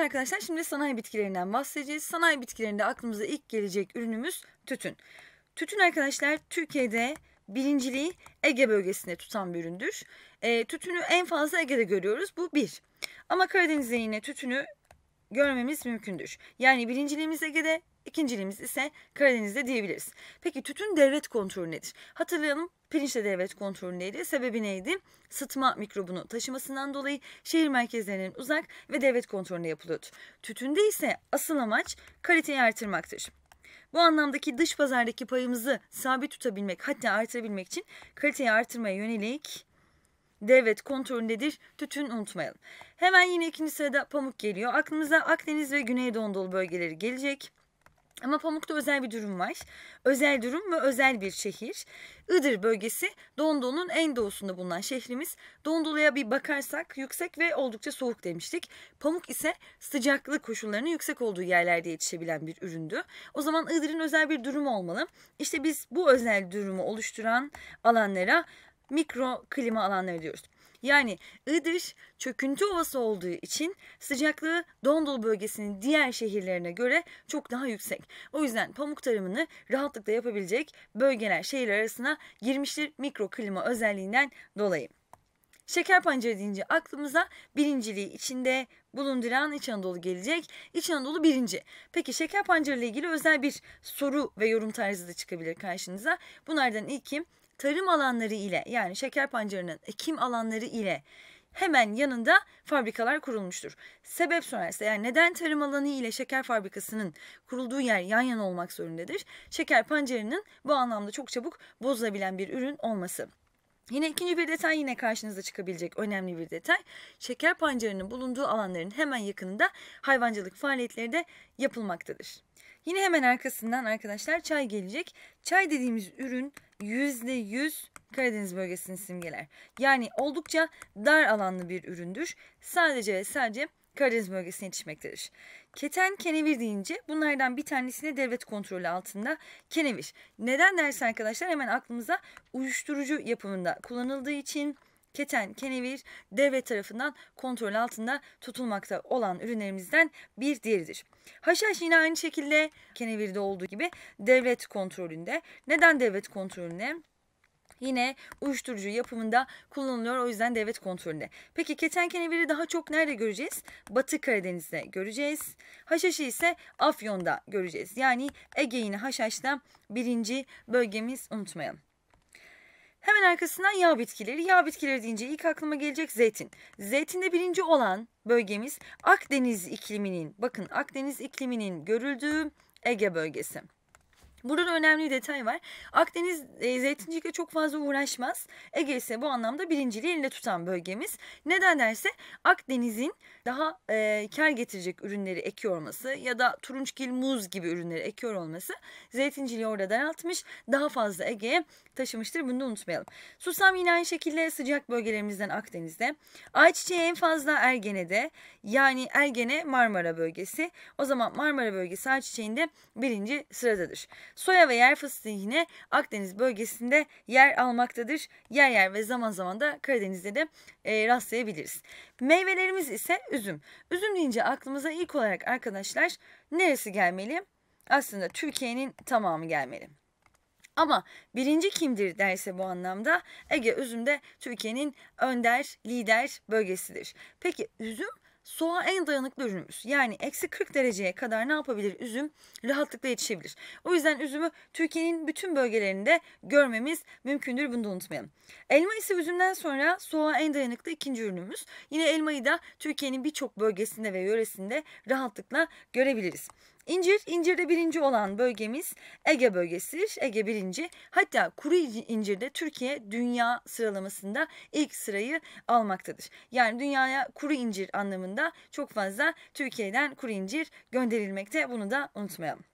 arkadaşlar şimdi sanayi bitkilerinden bahsedeceğiz. Sanayi bitkilerinde aklımıza ilk gelecek ürünümüz tütün. Tütün arkadaşlar Türkiye'de birinciliği Ege bölgesinde tutan bir üründür. E, tütünü en fazla Ege'de görüyoruz. Bu bir. Ama Karadeniz'de yine tütünü görmemiz mümkündür. Yani birinciliğimiz Ege'de, ikinciliğimiz ise Karadeniz'de diyebiliriz. Peki tütün devlet kontrolü nedir? Hatırlayalım pirinçte de devlet neydi? Sebebi neydi? Sıtma mikrobunu taşımasından dolayı şehir merkezlerinin uzak ve devlet kontrolünde yapılıyordu. Tütünde ise asıl amaç kaliteyi artırmaktır. Bu anlamdaki dış pazardaki payımızı sabit tutabilmek hatta artırabilmek için kaliteyi artırmaya yönelik devlet kontrolündedir. Tütün unutmayalım. Hemen yine ikinci sırada pamuk geliyor. Aklımıza Akdeniz ve Güneydoğu Anadolu bölgeleri gelecek. Ama Pamuk'ta özel bir durum var. Özel durum ve özel bir şehir. Iğdır bölgesi Dondo'nun en doğusunda bulunan şehrimiz. Dondo'ya bir bakarsak yüksek ve oldukça soğuk demiştik. Pamuk ise sıcaklık koşullarının yüksek olduğu yerlerde yetişebilen bir üründü. O zaman Iğdır'ın özel bir durumu olmalı. İşte biz bu özel durumu oluşturan alanlara mikro klima alanları diyoruz. Yani Iğdır çöküntü ovası olduğu için sıcaklığı Dondul bölgesinin diğer şehirlerine göre çok daha yüksek. O yüzden pamuk tarımını rahatlıkla yapabilecek bölgeler şehirler arasına girmiştir mikro klima özelliğinden dolayı. Şeker pancarı deyince aklımıza birinciliği içinde bulunduran İç Anadolu gelecek. İç Anadolu birinci. Peki şeker pancarı ile ilgili özel bir soru ve yorum tarzı da çıkabilir karşınıza. Bunlardan ilki tarım alanları ile yani şeker pancarının ekim alanları ile hemen yanında fabrikalar kurulmuştur. Sebep sorarsa yani neden tarım alanı ile şeker fabrikasının kurulduğu yer yan yana olmak zorundadır? Şeker pancarının bu anlamda çok çabuk bozulabilen bir ürün olması. Yine ikinci bir detay yine karşınıza çıkabilecek önemli bir detay. Şeker pancarının bulunduğu alanların hemen yakınında hayvancılık faaliyetleri de yapılmaktadır. Yine hemen arkasından arkadaşlar çay gelecek. Çay dediğimiz ürün %100 Karadeniz bölgesini simgeler. Yani oldukça dar alanlı bir üründür. Sadece ve sadece Karadeniz bölgesine yetişmektedir. Keten kenevir deyince bunlardan bir tanesini devlet kontrolü altında kenevir. Neden derse arkadaşlar hemen aklımıza uyuşturucu yapımında kullanıldığı için keten kenevir devlet tarafından kontrol altında tutulmakta olan ürünlerimizden bir diğeridir. Haşhaş yine aynı şekilde kenevirde olduğu gibi devlet kontrolünde. Neden devlet kontrolünde? yine uyuşturucu yapımında kullanılıyor. O yüzden devlet kontrolünde. Peki keten keneviri daha çok nerede göreceğiz? Batı Karadeniz'de göreceğiz. Haşhaşı ise Afyon'da göreceğiz. Yani Ege yine Haşhaş'ta birinci bölgemiz unutmayalım. Hemen arkasından yağ bitkileri. Yağ bitkileri deyince ilk aklıma gelecek zeytin. Zeytinde birinci olan bölgemiz Akdeniz ikliminin, bakın Akdeniz ikliminin görüldüğü Ege bölgesi. Burada önemli bir detay var. Akdeniz e, zeytincilikle çok fazla uğraşmaz. Ege ise bu anlamda birinciliği elinde tutan bölgemiz. Neden derse Akdeniz'in daha e, kar getirecek ürünleri ekiyor olması ya da turunçgil, muz gibi ürünleri ekiyor olması zeytinciliği orada daraltmış, daha fazla Ege'ye taşımıştır. Bunu da unutmayalım. Susam yine aynı şekilde sıcak bölgelerimizden Akdeniz'de. Ayçiçeği en fazla Ergene'de. Yani Ergene Marmara bölgesi. O zaman Marmara bölgesi ayçiçeğinde birinci sıradadır. Soya ve yer fıstığı yine Akdeniz bölgesinde yer almaktadır. Yer yer ve zaman zaman da Karadeniz'de de e, rastlayabiliriz. Meyvelerimiz ise üzüm. Üzüm deyince aklımıza ilk olarak arkadaşlar neresi gelmeli? Aslında Türkiye'nin tamamı gelmeli. Ama birinci kimdir derse bu anlamda Ege üzüm de Türkiye'nin önder, lider bölgesidir. Peki üzüm soğan en dayanıklı ürünümüz. Yani eksi 40 dereceye kadar ne yapabilir üzüm? Rahatlıkla yetişebilir. O yüzden üzümü Türkiye'nin bütün bölgelerinde görmemiz mümkündür. Bunu da unutmayalım. Elma ise üzümden sonra soğan en dayanıklı ikinci ürünümüz. Yine elmayı da Türkiye'nin birçok bölgesinde ve yöresinde rahatlıkla görebiliriz. İncir, incirde birinci olan bölgemiz Ege bölgesi. Ege birinci. Hatta kuru incirde Türkiye dünya sıralamasında ilk sırayı almaktadır. Yani dünyaya kuru incir anlamında çok fazla Türkiye'den kuru incir gönderilmekte. Bunu da unutmayalım.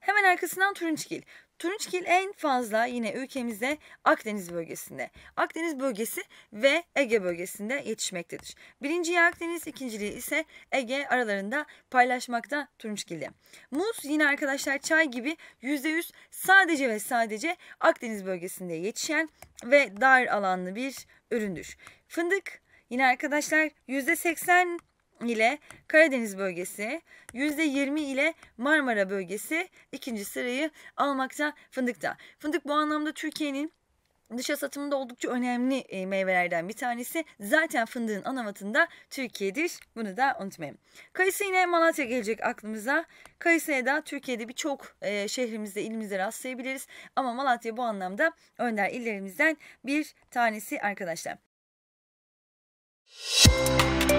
Hemen arkasından turunçgil. Turunçgil en fazla yine ülkemizde Akdeniz bölgesinde, Akdeniz bölgesi ve Ege bölgesinde yetişmektedir. Birinciyi Akdeniz, ikinciliği ise Ege aralarında paylaşmakta turunçgilde. Muz yine arkadaşlar çay gibi %100 sadece ve sadece Akdeniz bölgesinde yetişen ve dar alanlı bir üründür. Fındık yine arkadaşlar %80 ile Karadeniz bölgesi, %20 ile Marmara bölgesi ikinci sırayı almakta fındıkta. Fındık bu anlamda Türkiye'nin dışa satımında oldukça önemli e, meyvelerden bir tanesi. Zaten fındığın anavatında Türkiye'dir. Bunu da unutmayın. Kayısı yine Malatya gelecek aklımıza. Kayısı'ya da Türkiye'de birçok e, şehrimizde, ilimizde rastlayabiliriz. Ama Malatya bu anlamda önder illerimizden bir tanesi arkadaşlar. Müzik